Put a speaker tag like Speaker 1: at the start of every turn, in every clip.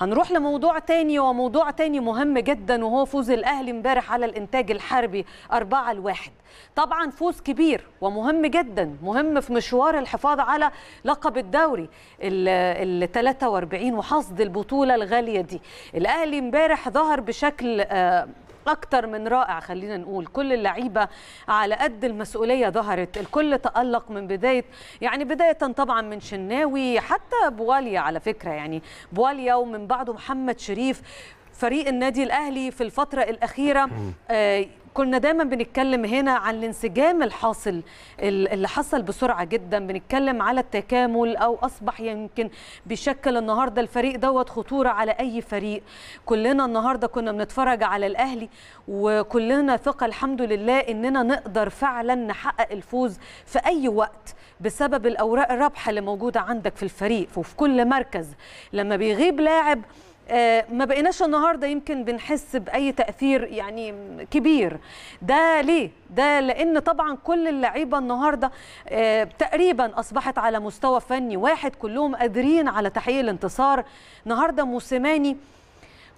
Speaker 1: هنروح لموضوع تاني وموضوع تاني مهم جدا وهو فوز الأهلي امبارح على الإنتاج الحربي 4 لواحد طبعا فوز كبير ومهم جدا مهم في مشوار الحفاظ على لقب الدوري ال 43 وحصد البطولة الغالية دي الأهلي امبارح ظهر بشكل آه، اكتر من رائع خلينا نقول كل اللعيبه على قد المسؤوليه ظهرت الكل تالق من بدايه يعني بدايه طبعا من شناوي حتى بواليا على فكره يعني بواليا ومن بعده محمد شريف فريق النادي الاهلي في الفتره الاخيره آه كنا دايما بنتكلم هنا عن الانسجام الحاصل اللي حصل بسرعه جدا بنتكلم على التكامل او اصبح يمكن بيشكل النهارده الفريق دوت خطوره على اي فريق كلنا النهارده كنا بنتفرج على الاهلي وكلنا ثقه الحمد لله اننا نقدر فعلا نحقق الفوز في اي وقت بسبب الاوراق الرابحه اللي موجوده عندك في الفريق وفي كل مركز لما بيغيب لاعب آه، ما بقيناش النهارده يمكن بنحس باي تاثير يعني كبير ده ليه ده لان طبعا كل اللعيبه النهارده آه، تقريبا اصبحت على مستوى فني واحد كلهم قادرين على تحقيق الانتصار النهارده موسيماني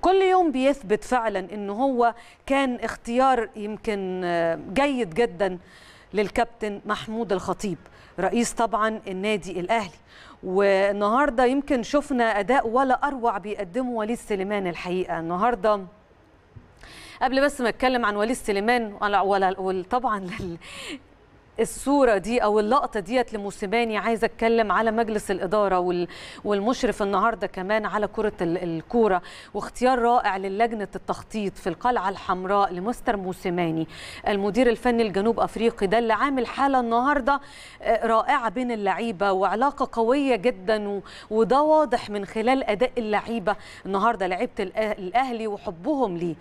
Speaker 1: كل يوم بيثبت فعلا ان هو كان اختيار يمكن آه، جيد جدا للكابتن محمود الخطيب رئيس طبعا النادي الاهلي والنهارده يمكن شفنا اداء ولا اروع بيقدمه وليد سليمان الحقيقه النهارده قبل بس ما اتكلم عن وليد سليمان ولا طبعا الصوره دي او اللقطه ديت لموسيماني عايزه اتكلم على مجلس الاداره والمشرف النهارده كمان على كره الكوره واختيار رائع للجنه التخطيط في القلعه الحمراء لمستر موسيماني المدير الفني الجنوب افريقي ده اللي عامل حاله النهارده آه، رائعه بين اللعيبه وعلاقه قويه جدا وده واضح من خلال اداء اللعيبه النهارده لعيبه الاهلي وحبهم ليه